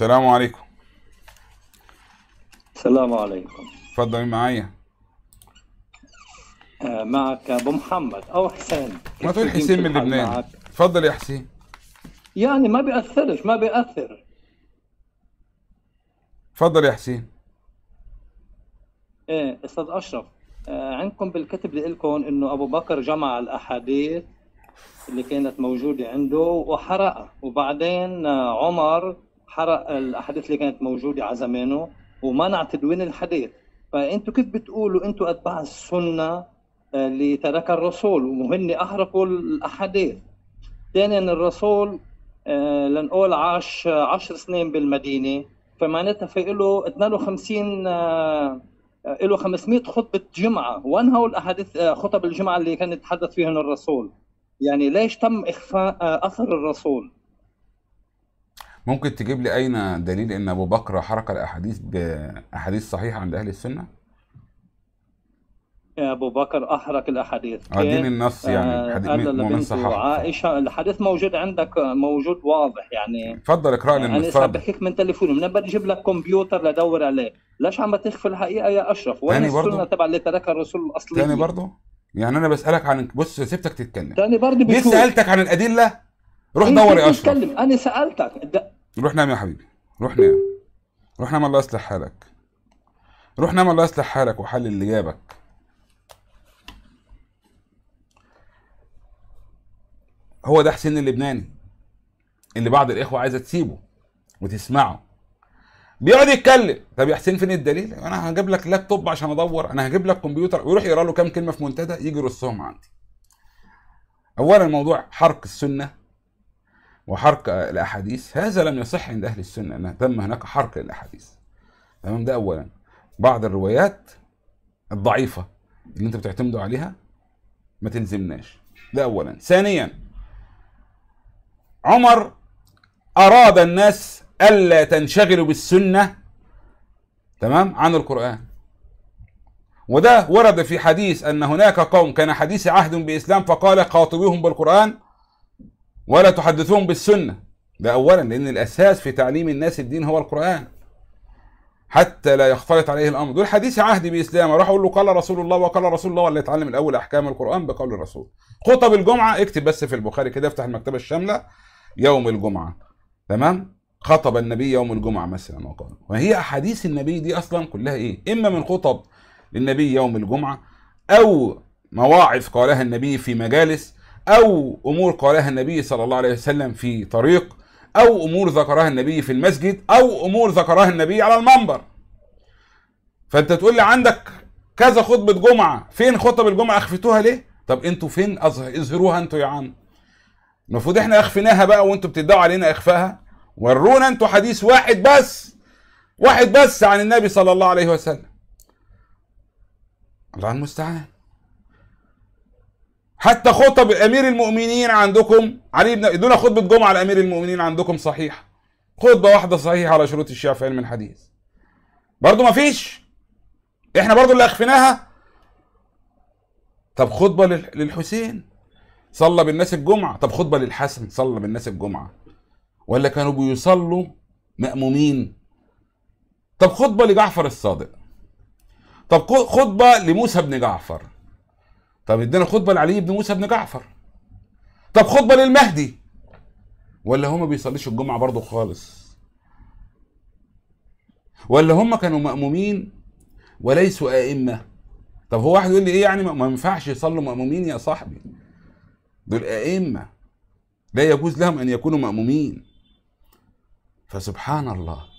السلام عليكم السلام عليكم اتفضل معايا آه، معك ابو محمد او حسين ما تقول حسين من لبنان تفضل يا حسين يعني ما بيأثرش ما بيأثر تفضل يا حسين ايه استاذ اشرف آه عندكم بالكتب لكم انه ابو بكر جمع الاحاديث اللي كانت موجوده عنده وحرقها وبعدين آه، عمر حرق الاحاديث اللي كانت موجوده على زمانه ومنع تدوين الحديث فانتم كيف بتقولوا انتم اتباع السنه اللي تركها الرسول وهن احرقوا الاحاديث ثانيا الرسول آه، لنقول عاش 10 سنين بالمدينه فمعناتها في له 52 آه، له 500 خطبه جمعه وين هو الاحاديث آه، خطب الجمعه اللي كان يتحدث فيهن الرسول يعني ليش تم اخفاء اثر الرسول ممكن تجيب لي أين دليل أن أبو بكر حرق الأحاديث بأحاديث صحيحة عند أهل السنة؟ أبو بكر أحرق الأحاديث اديني آه، النص يعني الحديث آه، مؤمن صحح عائشة الحديث موجود عندك موجود واضح يعني تفضل اقرأ لي يعني أنا بحكيك من تليفوني من بدي أجيب لك كمبيوتر لدور عليه ليش عم تخفي الحقيقة يا أشرف وين السنة تبع اللي تركها الرسول الأصلي تاني برضه يعني أنا بسألك عن بص سيبتك تتكلم تاني برضه ليه سألتك عن الأدلة روح دور يا أشرف أنا سألتك روح نام يا حبيبي روح نام روح نام الله يصلح حالك روح نام الله يصلح حالك وحل اللي جابك هو ده حسين اللبناني اللي بعض الاخوه عايزه تسيبه وتسمعه بيقعد يتكلم طب يا حسين فين الدليل انا هجيب لك لابتوب عشان ادور انا هجيب لك كمبيوتر ويروح يقرا له كام كلمه في منتدى يجي يرصهم عندي اولا الموضوع حرق السنه وحرق الأحاديث هذا لم يصح عند أهل السنة أن تم هناك حرق الأحاديث تمام ده أولا بعض الروايات الضعيفة اللي أنت بتعتمدوا عليها ما تلزمناش ده أولا ثانيا عمر أراد الناس ألا تنشغلوا بالسنة تمام عن القرآن وده ورد في حديث أن هناك قوم كان حديث عهد بإسلام فقال خاطبوهم بالقرآن ولا تحدثهم بالسنة ده أولا لأن الأساس في تعليم الناس الدين هو القرآن حتى لا يختلط عليه الأمر دول حديث عهدي بإسلام أروح أقول له قال رسول الله وقال رسول الله ولا يتعلم الأول أحكام القرآن بقول الرسول خطب الجمعة اكتب بس في البخاري كده افتح المكتبة الشاملة يوم الجمعة تمام خطب النبي يوم الجمعة مثلا وقال وهي أحاديث النبي دي أصلا كلها إيه إما من خطب للنبي يوم الجمعة أو مواعظ قالها النبي في مجالس أو أمور قالها النبي صلى الله عليه وسلم في طريق أو أمور ذكرها النبي في المسجد أو أمور ذكرها النبي على المنبر فأنت تقول لي عندك كذا خطبة جمعة فين خطب الجمعة أخفتوها ليه؟ طب أنتوا فين اظهروها أنتوا يا عم المفروض احنا اخفيناها بقى وانتوا بتدعوا علينا اخفائها ورونا انتوا حديث واحد بس واحد بس عن النبي صلى الله عليه وسلم الله المستعان حتى خطب امير المؤمنين عندكم علي بن ادونا خطبه جمعه لامير المؤمنين عندكم صحيحه خطبه واحده صحيحه على شروط الشيعه في علم الحديث برضه ما فيش احنا برضه اللي اخفيناها طب خطبه للحسين صلى بالناس الجمعه طب خطبه للحسن صلى بالناس الجمعه ولا كانوا بيصلوا مأمومين طب خطبه لجعفر الصادق طب خطبه لموسى بن جعفر طب ادينا خطبه لعلي بن موسى بن جعفر طب خطبه للمهدي ولا هما بيصليش الجمعه برضه خالص ولا هما كانوا مامومين وليسوا ائمه طب هو واحد يقول لي ايه يعني ما ينفعش يصلوا مامومين يا صاحبي دول ائمه لا يجوز لهم ان يكونوا مامومين فسبحان الله